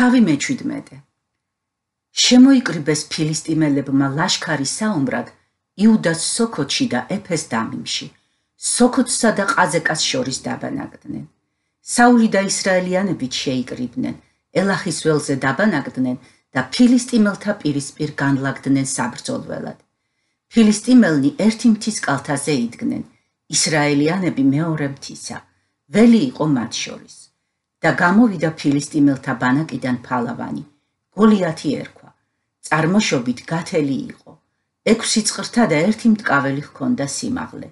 თავი მე-17. შემოიკრიბეს ფილისტიმელებმა ლაშქარი საომრად იუდას სოკოტში და ეფეს დამიმში, სოკოტსა და ყაზეკას შორის დაბანაკდნენ. საული და ისრაელიანები შეიკრიბნენ, ელახის ველზე დაბანაკდნენ და ფილისტიმელთა პირისპირ განლაგდნენ საბრძოლველად. ფილისტიმელნი ერთი მთის კალთაზე იდგნენ, ისრაელიანები მეორე მთისა. ველი იყო მათ შორის. და გამოვიდა ფილისტიმელთა ბანაკიდან ფალავანი. გოლიათი ერქვა. წარმოშობით გათელი იყო. ექვსი წყრთა და ერთი მტკაველი ჰქონდა სიმაღლე.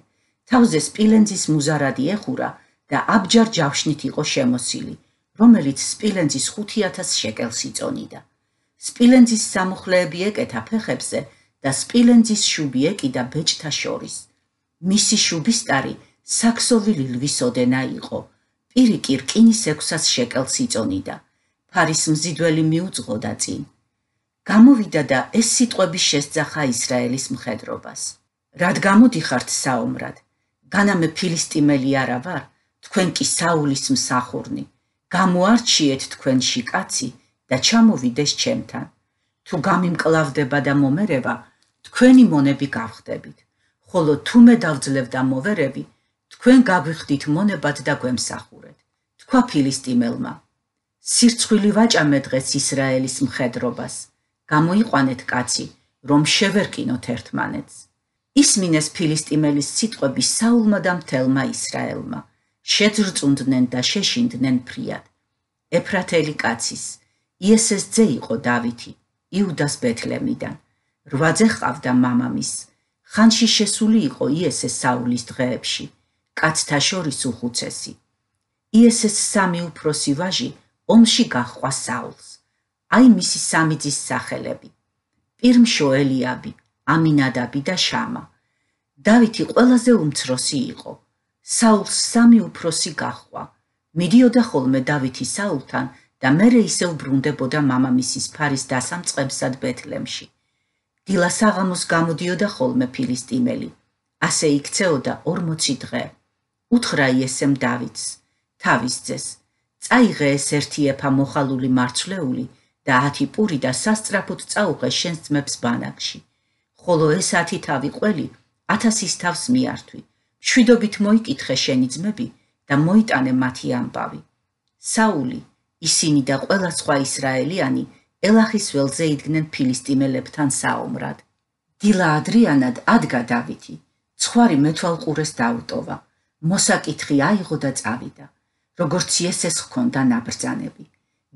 თავზე სპილენძის მუზარადი ეხურა და აბჯარ ჯავშნით იყო შემოსილი, რომელიც სპილენძის 5000 შეკელს იწონიდა. სპილენძის სამხლეები ეკეთა ფეხებზე და სპილენძის შუბი ეკიდა ბეჭთა შორის. მისი შუბისტარი საქსოვილი ლვისოდენა იყო. პირიკი რკინის ექვსას შეკელს იწონიდა. ფარის მზიდველი მიუძღოდა წინ. გამოვიდა და ეს სიტყვები შესძახა ისრაელის მხედრობას. რად გამოდიხართ საომრად? განამე ფილისტიმელი არა ვარ, თქვენ კი საულის მსახურნი. გამოარჩიეთ თქვენში კაცი და ჩამოვიდეს ჩემთან. თუ გამიმკლავდება და მომერევა, თქვენი მონები გავხდებით. ხოლო თუ მე დავძლევ და მოვერევი, თქვენ გაგვიხდით მონებად და გვემსახ თქვა ფილისტიმელმა. სირცხვილი ვაჭამე დღეს ისრაელის მხედრობას. გამოიყვანეთ კაცი, რომ შევერკინოთ ერთმანეთს. ისმინეს ფილისტიმელის სიტყვები საულმა და მთელმა ისრაელმა. შეძრწუნდნენ და შეშინდნენ ფრიად. ეფრათელი კაცის, იესეს ძე იყო დავითი, იუდას ბეთლემიდან. რვაძე ყავდა მამამის. ხანში შესული იყო იესე საულის დღეებში. კაცთა შორის უხუცესი. იესეს სამი უფროსი ვაჟი ომში გაჰყვა საულს. აი მისი სამი ძის სახელები: პირმშო ელიაბი, ამინადაბი და შამა. დავითი ყველაზე უმცროსი იყო. საულს სამი უფროსი გაჰყვა. მიდიოდა ხოლმე დავითი საულთან და მერე ისევ ბრუნდებოდა მამამისის ფარის დასამწყებსად ბეთლემში. დილა საღამოს გამოდიოდა ხოლმე ფილისტიმელი. ასე იქცეოდა 40 დღე. უთხრა იესემ დავითს: თავის ძეს. წაიღე ეს ერთი ეფა მოხალული მარცვლეული და ათი პური და სასწრაფოდ წაუღე შენს ძმებს ბანაკში. ხოლო ეს ათი თავი ყველი ათასის თავს მიართვი. მშვიდობით მოიკითხე შენი ძმები და მოიტანე მათი ამბავი. საული, ისინი და ყველა სხვა ისრაელიანი ელახის ველზე იდგნენ ფილისტიმელებთან საომრად. დილა ადრიანად ადგა დავითი, ცხვარი მეთვალყურეს დაუტოვა. მოსაკითხი აიღო და წავიდა. როგორც ესეს ხონდა ნაბრძანები.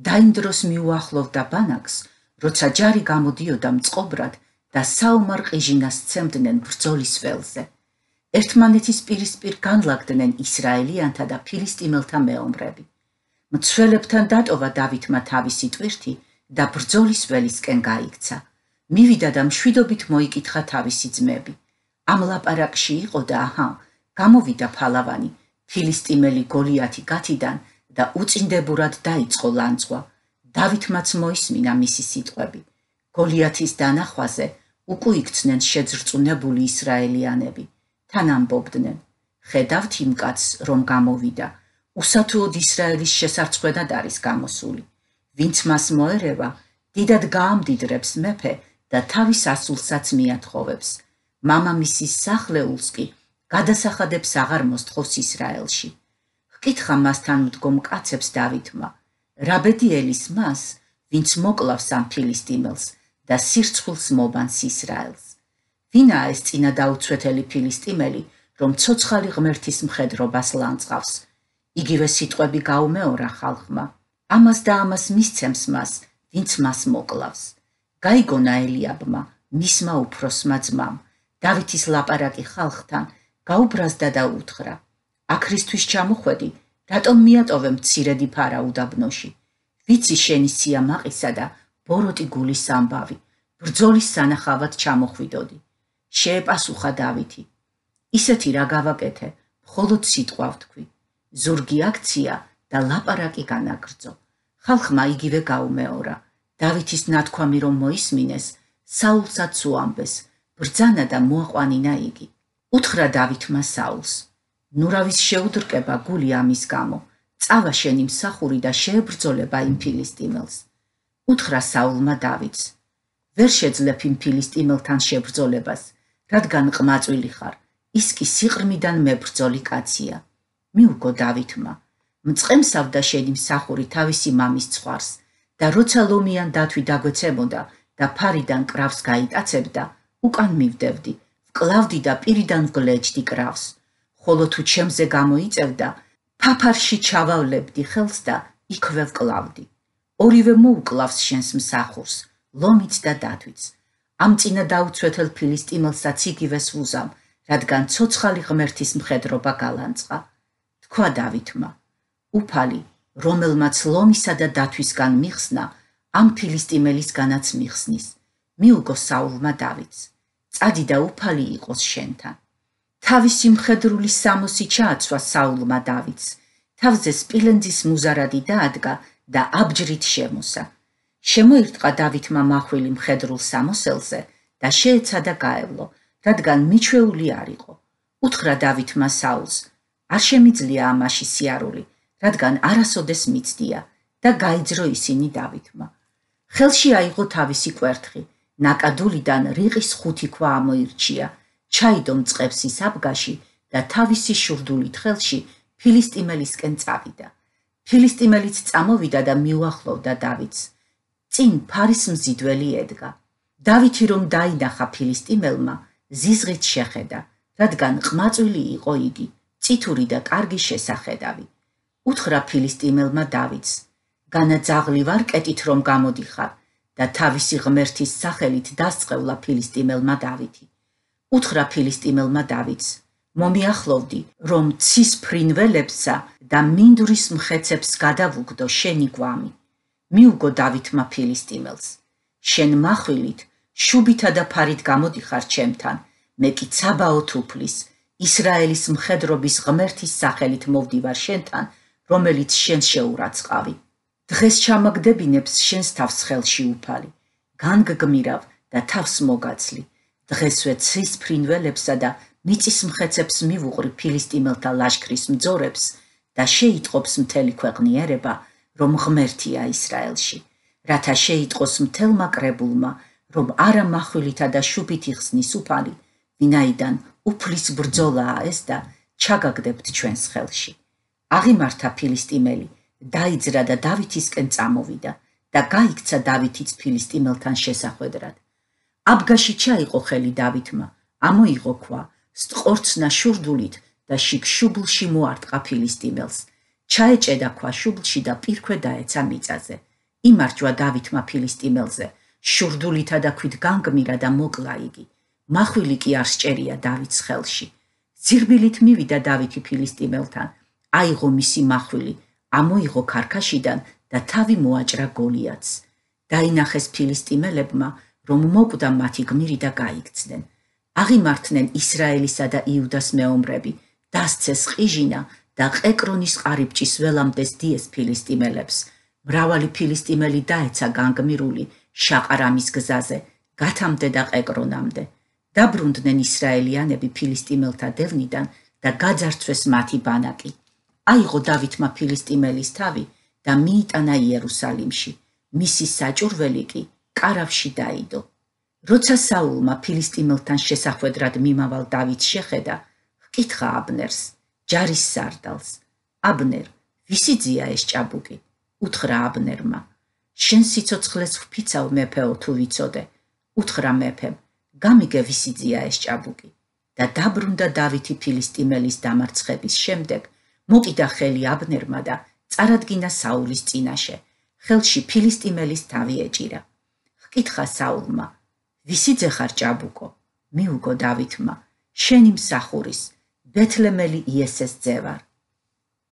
დაინდროს მიუახლოვდა ბანაკს, როცა ჯარი გამოდიოდა მწყობრად და საომარ ყიჟინას ცემდნენ ბრძოლის ველზე. ერთმანეთის პირისპირ განლაგდნენ ისრაელიანთა და ფილისტიმელთა მეომრები. მწველებთან დატოვა დავითმა თავისი ტვირთი და ბრძოლის ველისკენ გაიქცა. მივიდა და მშვიდობით მოიკითხა თავისი ძმები. ამ ლაპარაკში იყო და აჰა, გამოვიდა ფალავანი. ფილისტიმელი გოლიათი გათიდან და უწინდებურად დაიწყო ლანძღვა. დავითმაც მოისმინა მისი სიტყვები. გოლიათის დანახვაზე უკუიქცნენ შეძრწუნებული ისრაელიანები. თან ამბობდნენ: "ხედავთ იმ კაცს, რომ გამოვიდა. უსათუოდ ისრაელის შესარცხვედად არის გამოსული. ვინც მას მოერევა, დიდად გაამდიდრებს მეფე და თავის ასულსაც მიათხოვებს. მამამისის სახლეულს კი" გადასახადებს აღარ მოსთხოვს ისრაელში. ჰკითხა მასთან მდგომ კაცებს დავითმა, რა ბედიელის მას, ვინც მოკლავს ამ ფილისტიმელს და სირცხულს მობანს ისრაელს. ვინა ეს წინა დაუცვეთელი ფილისტიმელი, რომ ცოცხალი ღმერთის მხედრობას ლანძღავს? იგივე სიტყვები გაუმეორა ხალხმა. ამას და ამას მისცემს მას, ვინც მას მოკლავს. გაიგონა ელიაბმა, მისმა უფროსმა ძმამ, დავითის ლაპარაკი ხალხთან, გაუბრაზდა და უთხრა: აქრისთვის ჩამოხვედი, რატომ მიატოვე მცირედი ფარა უდაბნოში? ვიცი შენი სიამაყისა და ბოროტი გულის ამბავი, ბრძოლის სანახავად ჩამოხვიდოდი. შეეპასუხა დავითი: ისეთი რა გავაკეთე, მხოლოდ სიტყვა ვთქვი. ზურგი აქცია და ლაპარაკი განაგრძო. ხალხმა იგივე გაუმეორა: დავითის ნათქვამი რომ მოისმინეს, საულსაც უამბეს, ბრძანა და მოაყვანინა იგი. უთხრა დავითმა საულს ნურავის შეუდრკება გული ამის გამო წავა შენი მსახური და შეებრძოლება იმ ფილისტიმელს უთხრა საულმა დავითს ვერ შეძლებ იმ ფილისტიმელთან შებრძოლებას რადგან ყმაწვილი ხარ ის კი სიყრმიდან მებრძოლი კაცია მიუგო დავითმა მწყემსავ და შენი მსახური თავისი მამის ცხვარს და როცა ლომიან დათვი დაგვეცემოდა და ფარიდან კრავს გაიტაცებდა უკან მივდევდი კლავდი და პირიდან გლეჯდი კრავს, ხოლო თუ ჩემზე გამოიწევდა, ფაფარში ჩავავლებდი ხელს და იქვევ კლავდი. ორივე მოუკლავს შენს მსახურს, ლომიც და დათვიც. ამ წინა დაუცვეთელ ფილისტიმელსაც იგივეს უზამ, რადგან ცოცხალი ღმერთის მხედრობა გალანწა. თქვა დავითმა, უფალი, რომელმაც ლომისა და დათვისგან მიხსნა, ამ ფილისტიმელისგანაც მიხსნის. მიუგო საურმა დავითს. წადი და უფალი იყოს შენთან. თავისი მხედრული სამოსი ჩააცვა საულმა დავიდს. თავზე სპილენძის მუზარადი დაადგა და აბჯრით შემოსა. შემოირტყა დავითმა მახვილი მხედრულ სამოსელზე და შეეცადა გაევლო, რადგან მიჩვეული არიყო. უთხრა დავითმა საულს, არ შემიძლია ამაში სიარული, რადგან არასოდეს მიცდია და გაიძრო ისინი დავითმა. ხელში აიღო თავისი კვერთხი, ნაკადულიდან რიყის ხუთი ქვა ამოირჩია ჩაიდო მწყებსი საფგაში და თავისი შურდულით ხელში ფილისტიმელისკენ წავიდა ფილისტიმელიც წამოვიდა და მიუახლოვდა დავითს წინ ფარის მძიდველი ედგა დავითი რომ დაინახა ფილისტიმელმა ზიზღით შეხედა რადგან ყმაწვილი იყო იგი ციტური და კარგი შესახედავი უთხრა ფილისტიმელმა დავითს განაძაღლი ვარ კეთით რომ გამოდიხარ და თავისი ღმერთის სახელით დასწეულა ფილისტიმელმა დავითი. უთხრა ფილისტიმელმა დავითს: მომიახლოვდი, რომ ცისფრინველებსა და მინდვრის მხეცებს გადავუგდო შენი გვამი. მიუგო დავითმა ფილისტიმელს: შენ מחვილით, შუბითა და ფარით გამოდიხარ ჩემთან, მე კი ცაბაოთ უფლის, ისრაელის მხედრობის ღმერთის სახელით მოვდივარ შენთან, რომელიც შენ შეურაცხავი. დღეს ჩამაგდებინებს შენს თავს ხელში უფალი განგგმირავ და თავს მოგაცლი დღესვე ცის ფრინველებსა და მიწის მხეცებს მიუღრი ფილისტიმელთა ლაშქრის მძორებს და შეიტყობს მთელი ქვეყნიერება რომ ღმერთია ისრაელში რათა შეიტყოს მთელმა კრებულმა რომ არა מחვილითა და შუბით იხსნის უფალი ვინაიდან უფლის ბრძოლაა ეს და ჩაგაგდებთ ჩვენს ხელში აღიმართა ფილისტიმელი დაიძრა და დავითისკენ წამოვიდა და გაიქცა დავითიც ფილისტიმელთან შესახვედრად. აბგაში ჩაიყო ხელი დავითმა, ამოიღო ქვა, სწორცნა შურდულით და შიგშუბლში მოარტყა ფილისტიმელს. ჩაეჭედა ქვა შუბლში და პირქვე დაეცა მიწაზე. იმარჯვა დავითმა ფილისტიმელზე, შურდულითა და ქვით განგმირა და მოკლა იგი. მახვილი კი არ შეერია დავითს ხელში. ძირბილით მივიდა დავითი ფილისტიმელთან. აიღო მისი მახვილი ამოიღო ქარქაშიდან და თავი მოაჭრა გოლიათს. დაინახეს ფილისტიმელებმა, რომ მოკვდა მათი გმირი და გაიქცნენ. აღიმართნენ ისრაელისა და იუდას მეომრები, დასცეს ყიჟინა და ყეკრონის ყარიბჭის ველამდეს დიეს ფილისტიმელებს. მრავალი ფილისტიმელი დაეცა განგმირული შაყარამის გზაზე, გათამდე და ყეკრონამდე. დაბრუნდნენ ისრაელიანები ფილისტიმელთა დევნიდან და გაძარცვეს მათი ბანაკი. აიღო დავითმა ფილისტიმელის თავი და მიიტანა იერუსალიმში. მისი საჭურველი კი კარავში დაიდო. როცა საულმა ფილისტიმელთან შესახვედრად მიმავალ დავითს შეხედა, ჰკითხა აბნერს, ჯარის სარდალს. აბნერ, ვისი ძია ეს ჭაბუკი? უთხრა აბნერმა. შენ სიцоცხლეს ვფიცავ მეფეო თუ ვიცოდე? უთხრა მეფემ. გამიგე ვისი ძია ეს ჭაბუკი? და დაბრუნდა დავითი ფილისტიმელის დამარცხების შემდეგ მოკიდა ხელი აბნერმა და წარადგინა საულის წინაშე. ხელში ფილისტიმელის თავი ეჭირა. ჰკითხა საულმა: "ვისი ძეხარ ჭაბუკო?" მიუგო დავითმა: "შენი მსახურის, ბეთლემელი იესეს ძევარ."